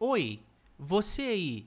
Oi, você aí.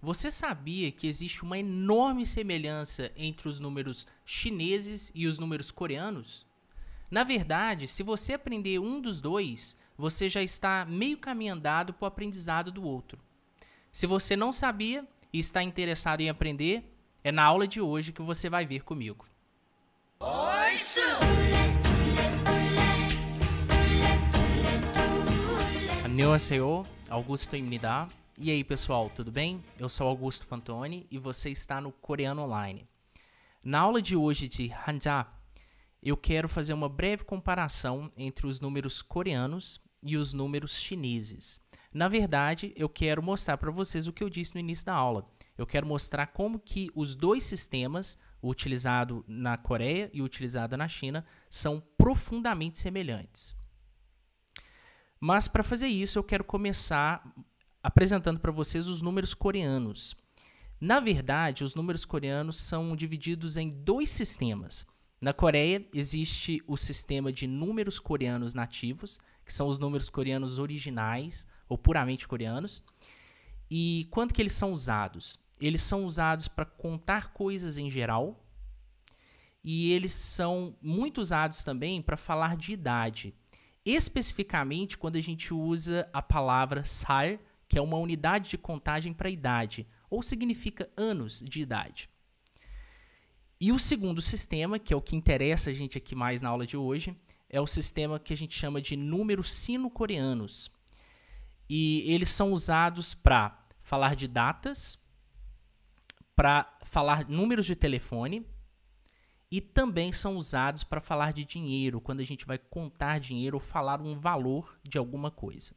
Você sabia que existe uma enorme semelhança entre os números chineses e os números coreanos? Na verdade, se você aprender um dos dois, você já está meio caminho andado para o aprendizado do outro. Se você não sabia e está interessado em aprender, é na aula de hoje que você vai ver comigo. Oi, 안녕하세요. Augusto Imnidá. E aí, pessoal, tudo bem? Eu sou Augusto Fantoni e você está no Coreano Online. Na aula de hoje de Hanja, eu quero fazer uma breve comparação entre os números coreanos e os números chineses. Na verdade, eu quero mostrar para vocês o que eu disse no início da aula. Eu quero mostrar como que os dois sistemas, o utilizado na Coreia e o utilizado na China, são profundamente semelhantes. Mas para fazer isso, eu quero começar apresentando para vocês os números coreanos. Na verdade, os números coreanos são divididos em dois sistemas. Na Coreia, existe o sistema de números coreanos nativos, que são os números coreanos originais ou puramente coreanos. E quanto que eles são usados? Eles são usados para contar coisas em geral, e eles são muito usados também para falar de idade especificamente quando a gente usa a palavra SAR, que é uma unidade de contagem para idade, ou significa anos de idade. E o segundo sistema, que é o que interessa a gente aqui mais na aula de hoje, é o sistema que a gente chama de números sino-coreanos. E eles são usados para falar de datas, para falar números de telefone, e também são usados para falar de dinheiro, quando a gente vai contar dinheiro ou falar um valor de alguma coisa.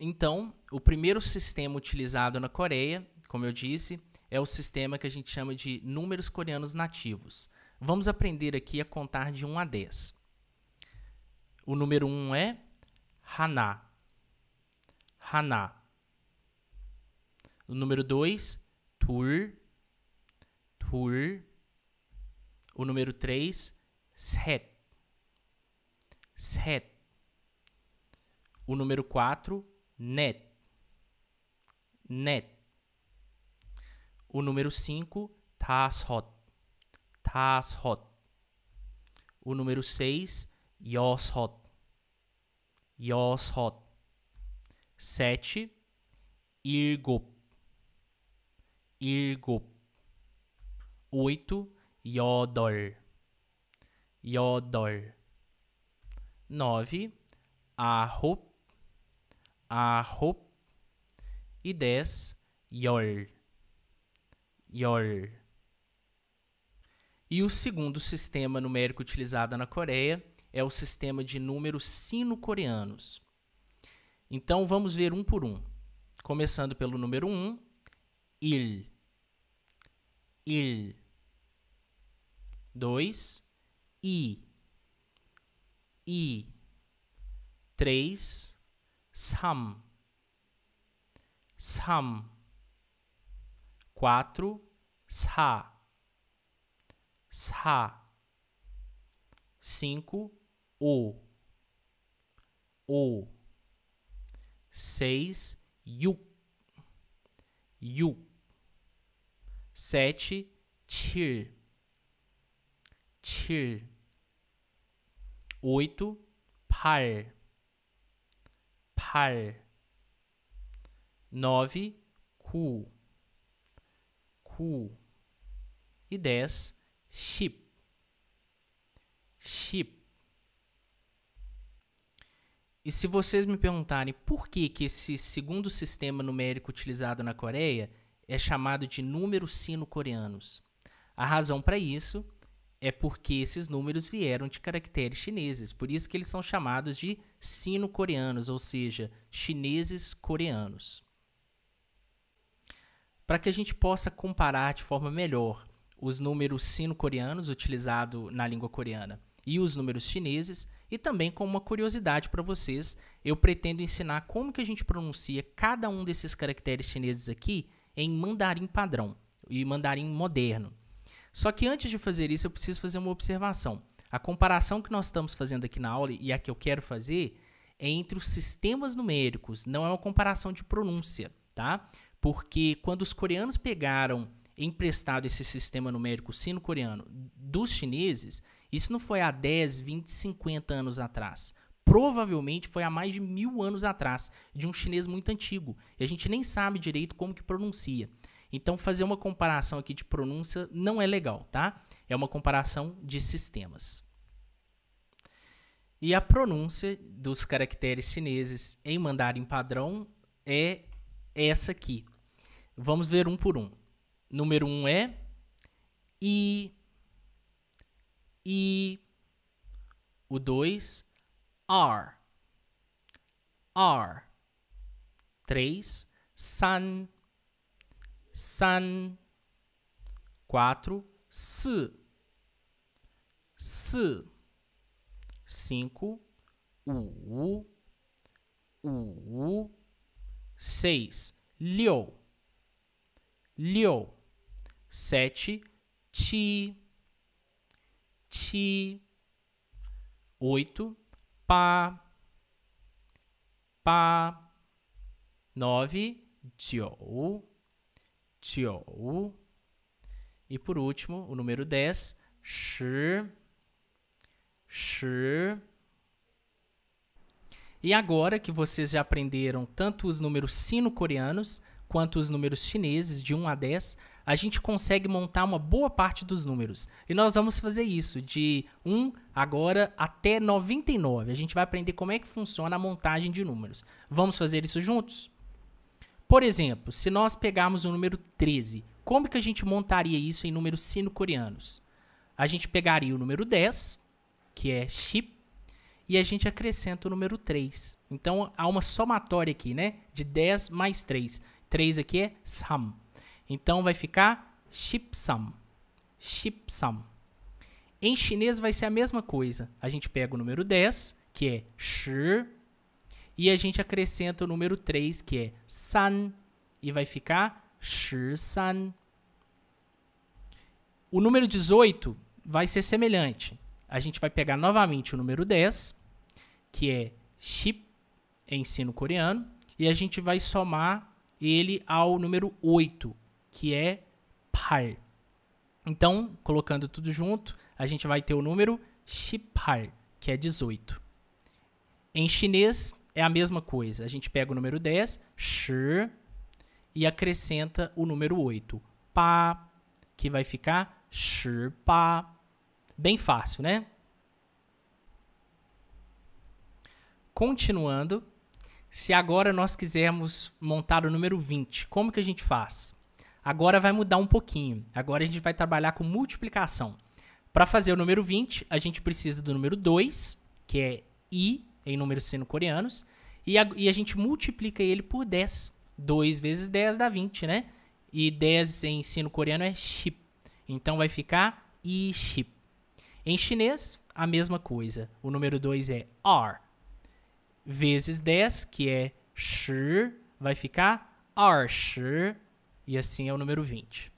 Então, o primeiro sistema utilizado na Coreia, como eu disse, é o sistema que a gente chama de números coreanos nativos. Vamos aprender aqui a contar de 1 a 10. O número 1 é Haná. Haná. O número 2, Tur. Tur. O número 3, set. Set. O número 4, net. Net. O número 5, tas hot O número 6, yos hot 7, irgop. Irgop. 8, 여덟 여덟 nove ahop, ahop e dez yor, yor. E o segundo sistema numérico utilizado na Coreia é o sistema de números sino-coreanos. Então vamos ver um por um. Começando pelo número 1, um, il. Il dois I. I. três Sam. Sam. quatro Sa. Sa. cinco O. O. seis yu yu sete Tir. 7 8 8 nove, 9 Q e 10 ship chip. E se vocês me perguntarem por que, que esse segundo sistema numérico utilizado na Coreia é chamado de números sino-coreanos, a razão para isso é porque esses números vieram de caracteres chineses, por isso que eles são chamados de sino-coreanos, ou seja, chineses coreanos. Para que a gente possa comparar de forma melhor os números sino-coreanos utilizados na língua coreana e os números chineses, e também com uma curiosidade para vocês, eu pretendo ensinar como que a gente pronuncia cada um desses caracteres chineses aqui em mandarim padrão e mandarim moderno. Só que antes de fazer isso, eu preciso fazer uma observação. A comparação que nós estamos fazendo aqui na aula e a que eu quero fazer é entre os sistemas numéricos, não é uma comparação de pronúncia, tá? Porque quando os coreanos pegaram emprestado esse sistema numérico sino-coreano dos chineses, isso não foi há 10, 20, 50 anos atrás. Provavelmente foi há mais de mil anos atrás, de um chinês muito antigo. E a gente nem sabe direito como que pronuncia. Então, fazer uma comparação aqui de pronúncia não é legal, tá? É uma comparação de sistemas. E a pronúncia dos caracteres chineses em mandarim padrão é essa aqui. Vamos ver um por um. Número um é i, i. O dois, r, r. Três, san, quatro se, se, cinco, u, u, seis, liu, liu, sete, ti, ti, oito, pá, pá, nove, jiu, jiu. E por último, o número 10, shi, shi. E agora que vocês já aprenderam tanto os números sino-coreanos quanto os números chineses, de 1 a 10, a gente consegue montar uma boa parte dos números. E nós vamos fazer isso de 1 agora até 99. A gente vai aprender como é que funciona a montagem de números. Vamos fazer isso juntos? Por exemplo, se nós pegarmos o número 13, como que a gente montaria isso em números sino-coreanos? A gente pegaria o número 10, que é chip, e a gente acrescenta o número 3. Então há uma somatória aqui, né? De 10 mais 3. 3 aqui é sam. Então vai ficar chipsam. Chipsam. Em chinês vai ser a mesma coisa. A gente pega o número 10, que é shi, e a gente acrescenta o número 3, que é san, e vai ficar shi san. O número 18 vai ser semelhante. A gente vai pegar novamente o número 10, que é ship, ensino coreano, e a gente vai somar ele ao número 8, que é par. Então, colocando tudo junto, a gente vai ter o número shipar, que é 18. Em chinês, é a mesma coisa. A gente pega o número 10, sh e acrescenta o número 8, pa, que vai ficar shi pa. Bem fácil, né? Continuando, se agora nós quisermos montar o número 20, como que a gente faz? Agora vai mudar um pouquinho. Agora a gente vai trabalhar com multiplicação. Para fazer o número 20, a gente precisa do número 2, que é i em números sino coreanos, e a, e a gente multiplica ele por 10. 2 vezes 10 dá 20, né? E 10 em sino coreano é ship. Então vai ficar i ship. Em chinês, a mesma coisa. O número 2 é r. Vezes 10, que é shi, vai ficar r shi. E assim é o número 20.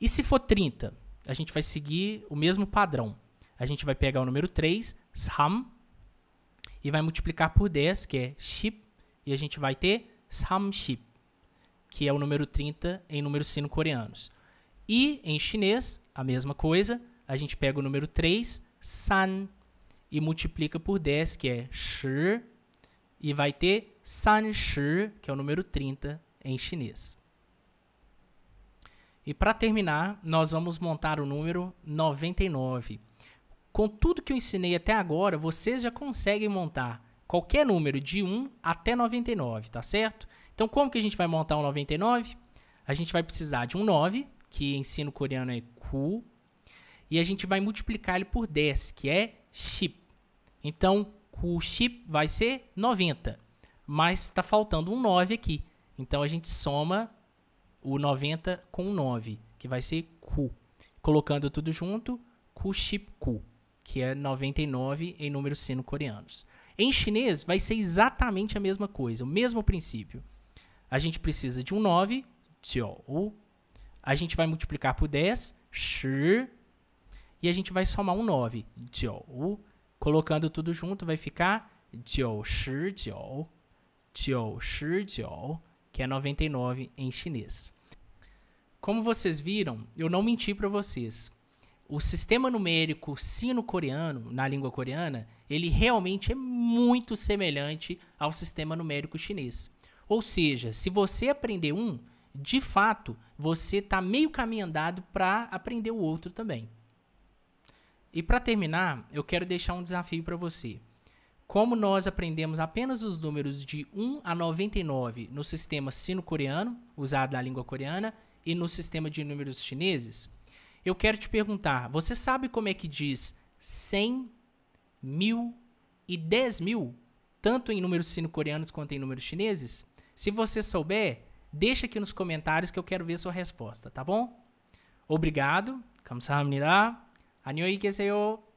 E se for 30, a gente vai seguir o mesmo padrão. A gente vai pegar o número 3, sam, e vai multiplicar por 10, que é ship, e a gente vai ter samship, que é o número 30 em números sino-coreanos. E em chinês, a mesma coisa, a gente pega o número 3, san, e multiplica por 10, que é shi, e vai ter san shi, que é o número 30 em chinês. E para terminar, nós vamos montar o número 99. Com tudo que eu ensinei até agora, vocês já conseguem montar qualquer número de 1 até 99, tá certo? Então, como que a gente vai montar um 99? A gente vai precisar de um 9, que em ensino coreano é Ku, e a gente vai multiplicar ele por 10, que é chip. Então, Ku chip vai ser 90, mas está faltando um 9 aqui. Então, a gente soma o 90 com o 9, que vai ser Ku. Colocando tudo junto, Ku chip Ku que é 99 em números sino-coreanos. Em chinês, vai ser exatamente a mesma coisa, o mesmo princípio. A gente precisa de um 9, qiu. A gente vai multiplicar por 10, shi. E a gente vai somar um 9, qiu. Colocando tudo junto, vai ficar shi 99, que é 99 em chinês. Como vocês viram, eu não menti para vocês o sistema numérico sino-coreano, na língua coreana, ele realmente é muito semelhante ao sistema numérico chinês. Ou seja, se você aprender um, de fato, você está meio caminho andado para aprender o outro também. E para terminar, eu quero deixar um desafio para você. Como nós aprendemos apenas os números de 1 a 99 no sistema sino-coreano, usado na língua coreana, e no sistema de números chineses, eu quero te perguntar: você sabe como é que diz 100, mil e 10 mil, tanto em números sino-coreanos quanto em números chineses? Se você souber, deixa aqui nos comentários que eu quero ver sua resposta, tá bom? Obrigado. 감사합니다. 안녕히 계세요.